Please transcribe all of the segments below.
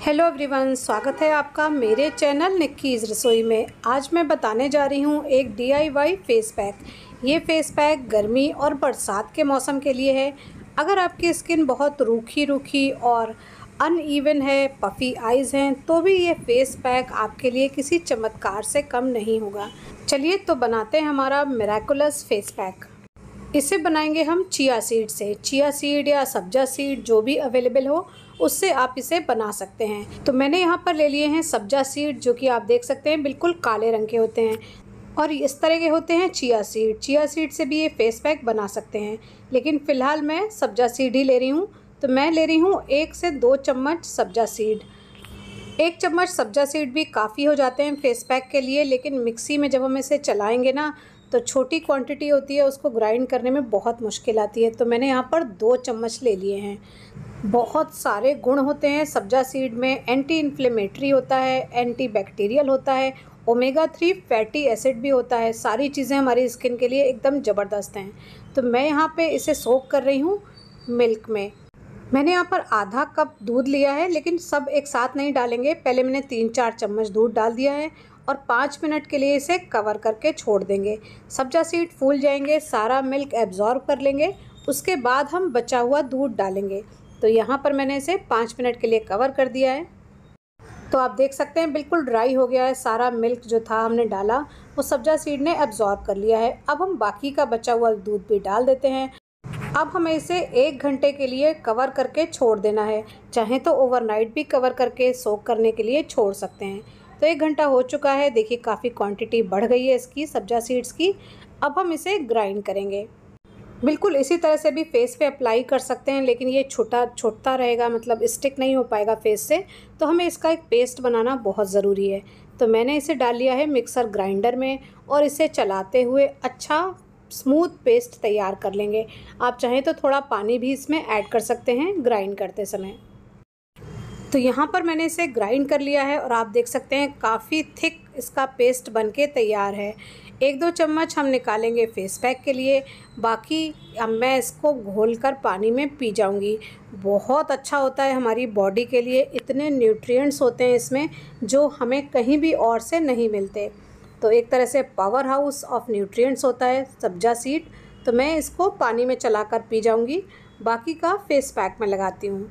hello everyone स्वागत है आपका मेरे चैनल निक्कीज़ रसोई में आज मैं बताने जा रही हूँ एक डीआईवाई फेस पैक ये फेस पैक गर्मी और बरसात के मौसम के लिए है अगर आपकी स्किन बहुत रूखी रूखी और ईवन है पफी आइज़ हैं तो भी ये फेस पैक आपके लिए किसी चमत्कार से कम नहीं होगा चलिए तो बनाते हैं हमारा मेराकुलस फेस पैक इसे बनाएंगे हम चिया सीड से चिया सीड या सब्जा सीड जो भी अवेलेबल हो उससे आप इसे बना सकते हैं तो मैंने यहाँ पर ले लिए हैं सब्जा सीड जो कि आप देख सकते हैं बिल्कुल काले रंग के होते हैं और इस तरह के होते हैं चिया सीड चिया सीड से भी ये फेस पैक बना सकते हैं लेकिन फ़िलहाल मैं सब्जा सीड ही ले रही हूँ तो मैं ले रही हूँ एक से दो चम्मच सब्जा सीड एक चम्मच सब्जा सीड भी काफ़ी हो जाते हैं फेस पैक के लिए लेकिन मिक्सी में जब हम इसे चलाएंगे ना तो छोटी क्वांटिटी होती है उसको ग्राइंड करने में बहुत मुश्किल आती है तो मैंने यहाँ पर दो चम्मच ले लिए हैं बहुत सारे गुण होते हैं सब्जा सीड में एंटी इन्फ्लेमेटरी होता है एंटी बैक्टीरियल होता है ओमेगा थ्री फैटी एसिड भी होता है सारी चीज़ें हमारी स्किन के लिए एकदम ज़बरदस्त हैं तो मैं यहाँ पे इसे सोक कर रही हूँ मिल्क में मैंने यहाँ पर आधा कप दूध लिया है लेकिन सब एक साथ नहीं डालेंगे पहले मैंने तीन चार चम्मच दूध डाल दिया है और पाँच मिनट के लिए इसे कवर करके छोड़ देंगे सब्जा सीड फूल जाएंगे सारा मिल्क एब्जॉर्ब कर लेंगे उसके बाद हम बचा हुआ दूध डालेंगे तो यहाँ पर मैंने इसे पाँच मिनट के लिए कवर कर दिया है तो आप देख सकते हैं बिल्कुल ड्राई हो गया है सारा मिल्क जो था हमने डाला वो सब्जा सीड ने एब्जॉर्ब कर लिया है अब हम बाकी का बचा हुआ दूध भी डाल देते हैं अब हमें इसे एक घंटे के लिए कवर करके छोड़ देना है चाहे तो ओवरनाइट भी कवर करके सोख करने के लिए छोड़ सकते हैं तो एक घंटा हो चुका है देखिए काफ़ी क्वांटिटी बढ़ गई है इसकी सब्जा सीड्स की अब हम इसे ग्राइंड करेंगे बिल्कुल इसी तरह से भी फेस पे अप्लाई कर सकते हैं लेकिन ये छोटा छोटता रहेगा मतलब स्टिक नहीं हो पाएगा फेस से तो हमें इसका एक पेस्ट बनाना बहुत ज़रूरी है तो मैंने इसे डाल लिया है मिक्सर ग्राइंडर में और इसे चलाते हुए अच्छा स्मूथ पेस्ट तैयार कर लेंगे आप चाहें तो थोड़ा पानी भी इसमें ऐड कर सकते हैं ग्राइंड करते समय तो यहाँ पर मैंने इसे ग्राइंड कर लिया है और आप देख सकते हैं काफ़ी थिक इसका पेस्ट बनके तैयार है एक दो चम्मच हम निकालेंगे फेस पैक के लिए बाकी अब मैं इसको घोल कर पानी में पी जाऊँगी बहुत अच्छा होता है हमारी बॉडी के लिए इतने न्यूट्रिएंट्स होते हैं इसमें जो हमें कहीं भी और से नहीं मिलते तो एक तरह से पावर हाउस ऑफ न्यूट्रियट्स होता है सब्जा सीड तो मैं इसको पानी में चला कर पी जाऊँगी बाकी का फेस पैक में लगाती हूँ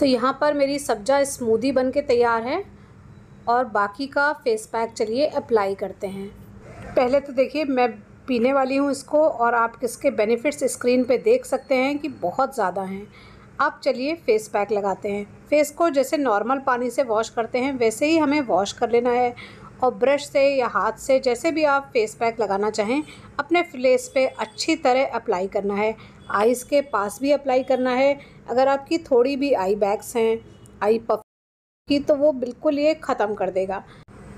तो यहाँ पर मेरी सब्जा स्मूदी बन के तैयार है और बाकी का फेस पैक चलिए अप्लाई करते हैं पहले तो देखिए मैं पीने वाली हूँ इसको और आप इसके बेनिफिट्स स्क्रीन पे देख सकते हैं कि बहुत ज़्यादा हैं अब चलिए फ़ेस पैक लगाते हैं फेस को जैसे नॉर्मल पानी से वॉश करते हैं वैसे ही हमें वॉश कर लेना है और ब्रश से या हाथ से जैसे भी आप फेस पैक लगाना चाहें अपने फेस पे अच्छी तरह अप्लाई करना है आइस के पास भी अप्लाई करना है अगर आपकी थोड़ी भी आई बैग्स हैं आई पफ की तो वो बिल्कुल ये ख़त्म कर देगा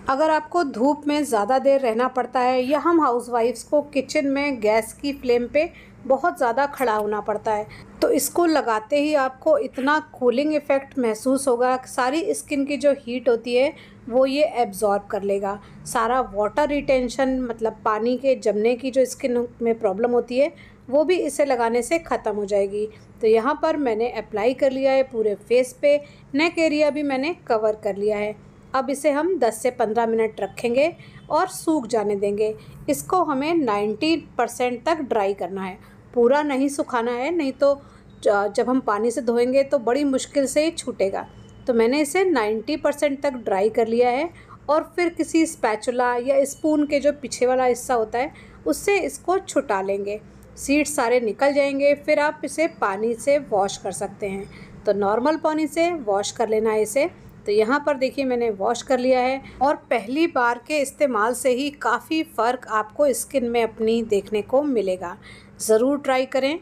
अगर आपको धूप में ज़्यादा देर रहना पड़ता है या हम हाउसवाइफ्स को किचन में गैस की फ्लेम पे बहुत ज़्यादा खड़ा होना पड़ता है तो इसको लगाते ही आपको इतना कूलिंग इफ़ेक्ट महसूस होगा सारी स्किन की जो हीट होती है वो ये एब्ज़ॉर्ब कर लेगा सारा वाटर रिटेंशन मतलब पानी के जमने की जो स्किन में प्रॉब्लम होती है वो भी इसे लगाने से ख़त्म हो जाएगी तो यहाँ पर मैंने अप्लाई कर लिया है पूरे फेस पे नेक एरिया भी मैंने कवर कर लिया है अब इसे हम 10 से 15 मिनट रखेंगे और सूख जाने देंगे इसको हमें 90 परसेंट तक ड्राई करना है पूरा नहीं सुखाना है नहीं तो जब हम पानी से धोएंगे तो बड़ी मुश्किल से ही छूटेगा तो मैंने इसे 90 परसेंट तक ड्राई कर लिया है और फिर किसी स्पैचुला या स्पून के जो पीछे वाला हिस्सा होता है उससे इसको छुटा लेंगे सीड्स सारे निकल जाएंगे फिर आप इसे पानी से वॉश कर सकते हैं तो नॉर्मल पानी से वॉश कर लेना है इसे तो यहाँ पर देखिए मैंने वॉश कर लिया है और पहली बार के इस्तेमाल से ही काफ़ी फ़र्क आपको स्किन में अपनी देखने को मिलेगा ज़रूर ट्राई करें